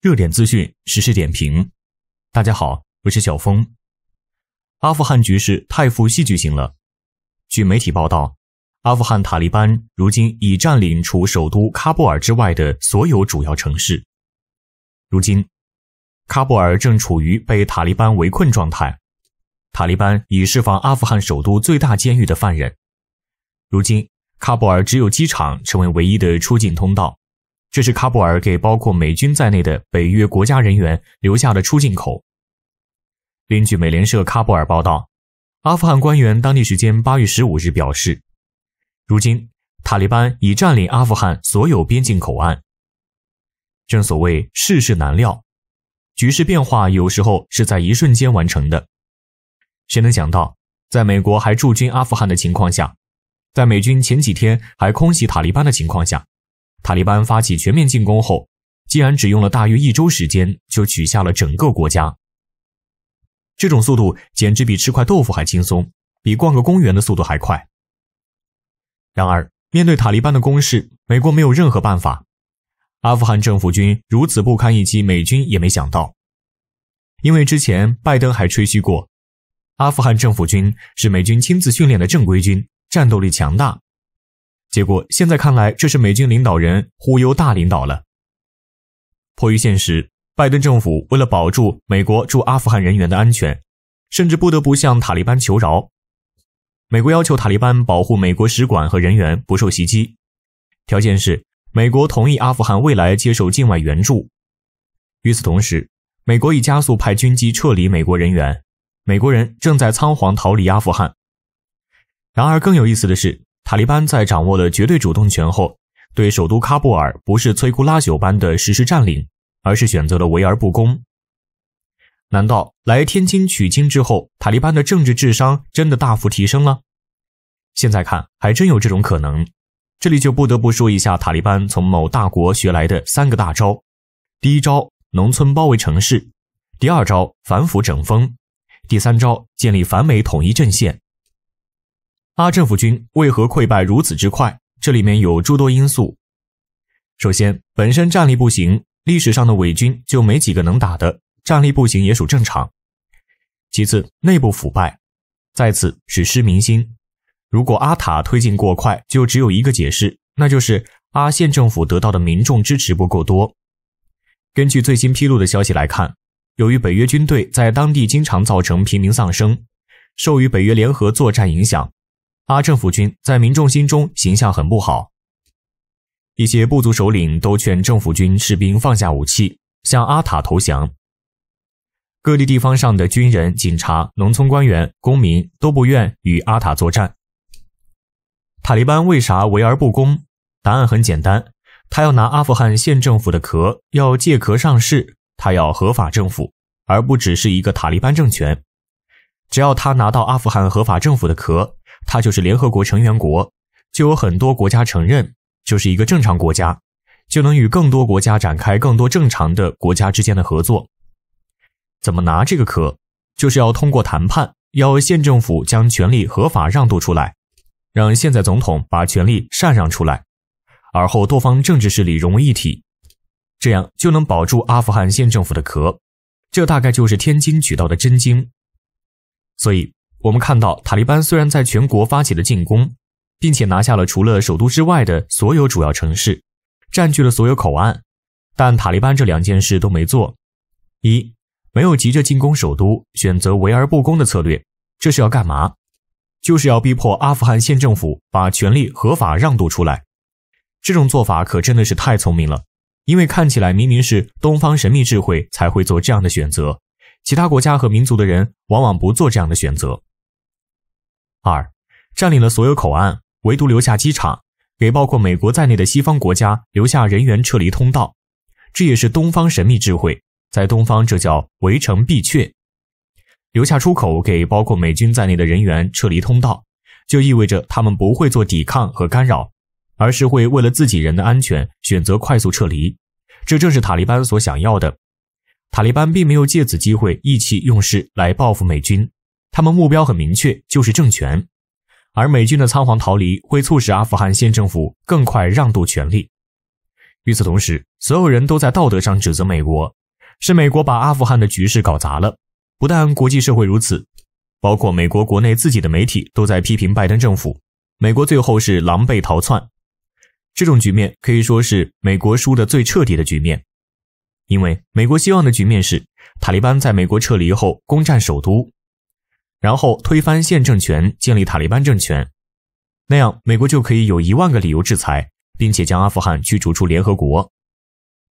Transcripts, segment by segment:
热点资讯，实时点评。大家好，我是小峰。阿富汗局势太富戏剧性了。据媒体报道，阿富汗塔利班如今已占领除首都喀布尔之外的所有主要城市。如今，喀布尔正处于被塔利班围困状态。塔利班已释放阿富汗首都最大监狱的犯人。如今，喀布尔只有机场成为唯一的出境通道。这是喀布尔给包括美军在内的北约国家人员留下的出境口。另据美联社喀布尔报道，阿富汗官员当地时间八月十五日表示，如今塔利班已占领阿富汗所有边境口岸。正所谓世事难料，局势变化有时候是在一瞬间完成的。谁能想到，在美国还驻军阿富汗的情况下，在美军前几天还空袭塔利班的情况下？塔利班发起全面进攻后，竟然只用了大约一周时间就取下了整个国家。这种速度简直比吃块豆腐还轻松，比逛个公园的速度还快。然而，面对塔利班的攻势，美国没有任何办法。阿富汗政府军如此不堪一击，美军也没想到，因为之前拜登还吹嘘过，阿富汗政府军是美军亲自训练的正规军，战斗力强大。结果现在看来，这是美军领导人忽悠大领导了。迫于现实，拜登政府为了保住美国驻阿富汗人员的安全，甚至不得不向塔利班求饶。美国要求塔利班保护美国使馆和人员不受袭击，条件是美国同意阿富汗未来接受境外援助。与此同时，美国已加速派军机撤离美国人员，美国人正在仓皇逃离阿富汗。然而，更有意思的是。塔利班在掌握了绝对主动权后，对首都喀布尔不是摧枯拉朽般的实施占领，而是选择了围而不攻。难道来天津取经之后，塔利班的政治智商真的大幅提升了？现在看还真有这种可能。这里就不得不说一下塔利班从某大国学来的三个大招：第一招，农村包围城市；第二招，反腐整风；第三招，建立反美统一阵线。阿政府军为何溃败如此之快？这里面有诸多因素。首先，本身战力不行，历史上的伪军就没几个能打的，战力不行也属正常。其次，内部腐败；再次是失民心。如果阿塔推进过快，就只有一个解释，那就是阿县政府得到的民众支持不够多。根据最新披露的消息来看，由于北约军队在当地经常造成平民丧生，受与北约联合作战影响。阿政府军在民众心中形象很不好，一些部族首领都劝政府军士兵放下武器，向阿塔投降。各地地方上的军人、警察、农村官员、公民都不愿与阿塔作战。塔利班为啥围而不攻？答案很简单，他要拿阿富汗县政府的壳，要借壳上市，他要合法政府，而不只是一个塔利班政权。只要他拿到阿富汗合法政府的壳，他就是联合国成员国，就有很多国家承认，就是一个正常国家，就能与更多国家展开更多正常的国家之间的合作。怎么拿这个壳，就是要通过谈判，要县政府将权力合法让渡出来，让现在总统把权力禅让出来，而后多方政治势力融为一体，这样就能保住阿富汗县政府的壳。这大概就是天津取到的真经。所以我们看到，塔利班虽然在全国发起了进攻，并且拿下了除了首都之外的所有主要城市，占据了所有口岸，但塔利班这两件事都没做：一没有急着进攻首都，选择围而不攻的策略，这是要干嘛？就是要逼迫阿富汗县政府把权力合法让渡出来。这种做法可真的是太聪明了，因为看起来明明是东方神秘智慧才会做这样的选择。其他国家和民族的人往往不做这样的选择。二，占领了所有口岸，唯独留下机场，给包括美国在内的西方国家留下人员撤离通道。这也是东方神秘智慧，在东方这叫围城必阙。留下出口给包括美军在内的人员撤离通道，就意味着他们不会做抵抗和干扰，而是会为了自己人的安全选择快速撤离。这正是塔利班所想要的。塔利班并没有借此机会意气用事来报复美军，他们目标很明确，就是政权。而美军的仓皇逃离会促使阿富汗新政府更快让渡权力。与此同时，所有人都在道德上指责美国，是美国把阿富汗的局势搞砸了。不但国际社会如此，包括美国国内自己的媒体都在批评拜登政府，美国最后是狼狈逃窜。这种局面可以说是美国输得最彻底的局面。因为美国希望的局面是，塔利班在美国撤离后攻占首都，然后推翻现政权，建立塔利班政权，那样美国就可以有一万个理由制裁，并且将阿富汗驱逐出联合国。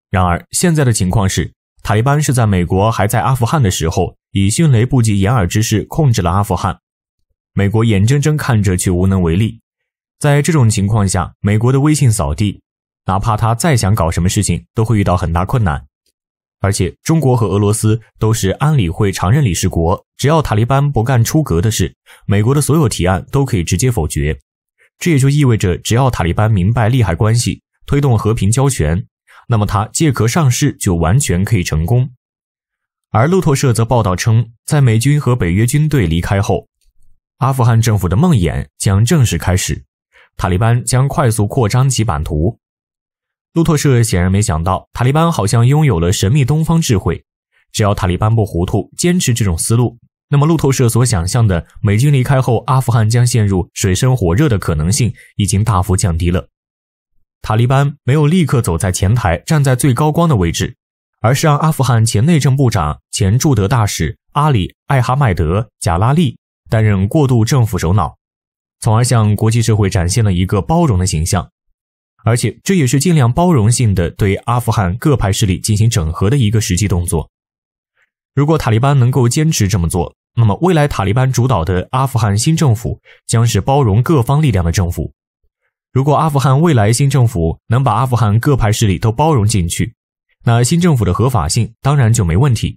然而现在的情况是，塔利班是在美国还在阿富汗的时候，以迅雷不及掩耳之势控制了阿富汗，美国眼睁睁看着却无能为力。在这种情况下，美国的威信扫地，哪怕他再想搞什么事情，都会遇到很大困难。而且，中国和俄罗斯都是安理会常任理事国。只要塔利班不干出格的事，美国的所有提案都可以直接否决。这也就意味着，只要塔利班明白利害关系，推动和平交权，那么他借壳上市就完全可以成功。而路透社则报道称，在美军和北约军队离开后，阿富汗政府的梦魇将正式开始，塔利班将快速扩张其版图。路透社显然没想到，塔利班好像拥有了神秘东方智慧。只要塔利班不糊涂，坚持这种思路，那么路透社所想象的美军离开后，阿富汗将陷入水深火热的可能性已经大幅降低了。塔利班没有立刻走在前台，站在最高光的位置，而是让阿富汗前内政部长、前驻德大使阿里·艾哈迈德·贾拉利担任过渡政府首脑，从而向国际社会展现了一个包容的形象。而且，这也是尽量包容性的对阿富汗各派势力进行整合的一个实际动作。如果塔利班能够坚持这么做，那么未来塔利班主导的阿富汗新政府将是包容各方力量的政府。如果阿富汗未来新政府能把阿富汗各派势力都包容进去，那新政府的合法性当然就没问题，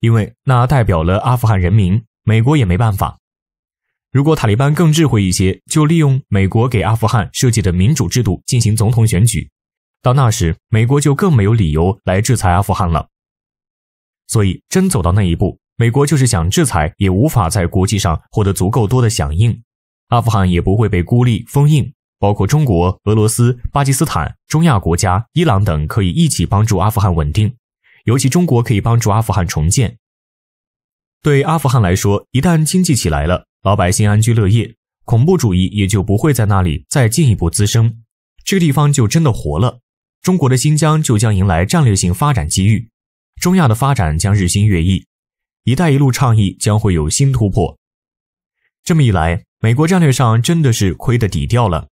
因为那代表了阿富汗人民，美国也没办法。如果塔利班更智慧一些，就利用美国给阿富汗设计的民主制度进行总统选举，到那时，美国就更没有理由来制裁阿富汗了。所以，真走到那一步，美国就是想制裁，也无法在国际上获得足够多的响应，阿富汗也不会被孤立封印。包括中国、俄罗斯、巴基斯坦、中亚国家、伊朗等，可以一起帮助阿富汗稳定，尤其中国可以帮助阿富汗重建。对阿富汗来说，一旦经济起来了，老百姓安居乐业，恐怖主义也就不会在那里再进一步滋生，这个地方就真的活了。中国的新疆就将迎来战略性发展机遇，中亚的发展将日新月异，“一带一路”倡议将会有新突破。这么一来，美国战略上真的是亏得底掉了。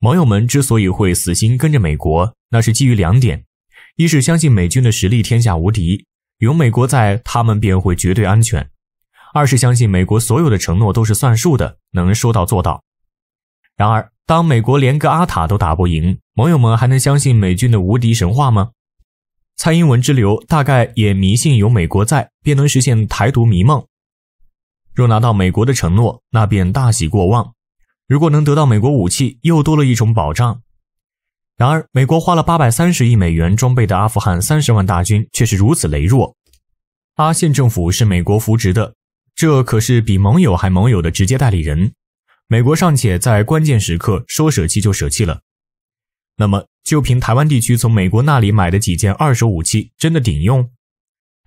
网友们之所以会死心跟着美国，那是基于两点：一是相信美军的实力天下无敌，有美国在，他们便会绝对安全。二是相信美国所有的承诺都是算数的，能说到做到。然而，当美国连个阿塔都打不赢，盟友们还能相信美军的无敌神话吗？蔡英文之流大概也迷信有美国在便能实现台独迷梦。若拿到美国的承诺，那便大喜过望；如果能得到美国武器，又多了一种保障。然而，美国花了八百三十亿美元装备的阿富汗三十万大军却是如此羸弱。阿县政府是美国扶植的。这可是比盟友还盟友的直接代理人，美国尚且在关键时刻说舍弃就舍弃了，那么就凭台湾地区从美国那里买的几件二手武器，真的顶用？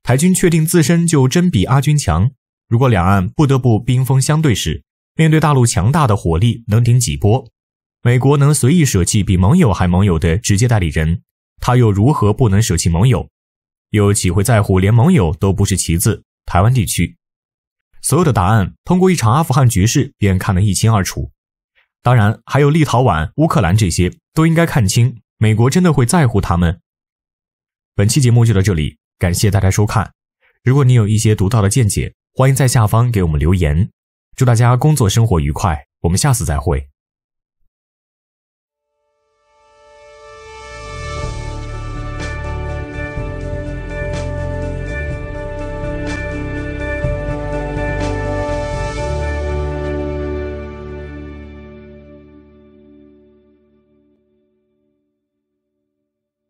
台军确定自身就真比阿军强？如果两岸不得不兵锋相对时，面对大陆强大的火力，能顶几波？美国能随意舍弃比盟友还盟友的直接代理人，他又如何不能舍弃盟友？又岂会在乎连盟友都不是棋子？台湾地区。所有的答案，通过一场阿富汗局势便看得一清二楚。当然，还有立陶宛、乌克兰这些，都应该看清美国真的会在乎他们。本期节目就到这里，感谢大家收看。如果你有一些独到的见解，欢迎在下方给我们留言。祝大家工作生活愉快，我们下次再会。